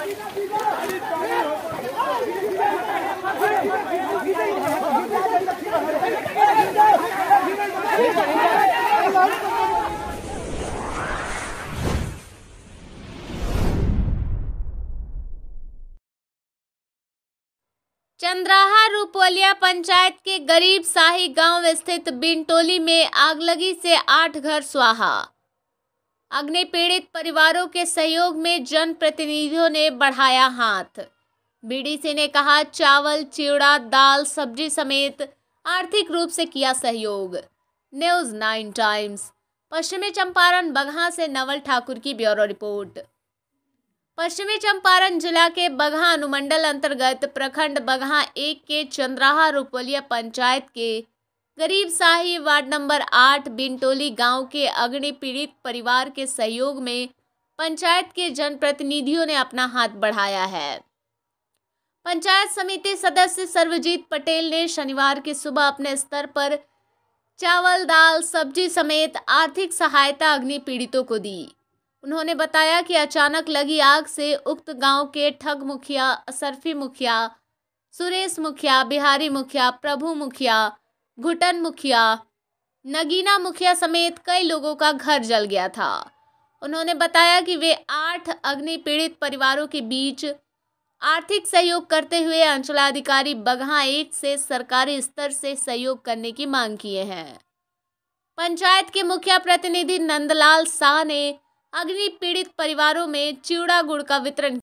चंद्राहा रूपोलिया पंचायत के गरीब शाही गांव स्थित बिनटोली में आगलगी से आठ घर स्वाहा अग्नि पीड़ित परिवारों के सहयोग में जनप्रतिनिधियों ने बढ़ाया हाथ बीडीसी ने कहा चावल चिवड़ा दाल सब्जी समेत आर्थिक रूप से किया सहयोग न्यूज नाइन टाइम्स पश्चिमी चंपारण बगहा से नवल ठाकुर की ब्यूरो रिपोर्ट पश्चिमी चंपारण जिला के बगहा अनुमंडल अंतर्गत प्रखंड बगहा एक के चंद्राहा रुपलिया पंचायत के गरीब शाही वार्ड नंबर आठ बिनटोली गांव के अग्नि पीड़ित परिवार के सहयोग में पंचायत के जनप्रतिनिधियों ने अपना हाथ बढ़ाया है पंचायत समिति सदस्य सर्वजीत पटेल ने शनिवार की सुबह अपने स्तर पर चावल दाल सब्जी समेत आर्थिक सहायता अग्नि पीड़ितों को दी उन्होंने बताया कि अचानक लगी आग से उक्त गांव के ठग मुखिया असरफी मुखिया सुरेश मुखिया बिहारी मुखिया प्रभु मुखिया घुटन मुखिया नगीना मुखिया समेत कई लोगों का घर जल गया था उन्होंने बताया कि वे आठ अग्नि पीड़ित परिवारों के बीच आर्थिक सहयोग करते हुए अंचलाधिकारी बगहा एक से सरकारी स्तर से सहयोग करने की मांग किए हैं पंचायत के मुखिया प्रतिनिधि नंदलाल शाह ने अग्नि पीड़ित परिवारों में चिवड़ा गुड़ का वितरण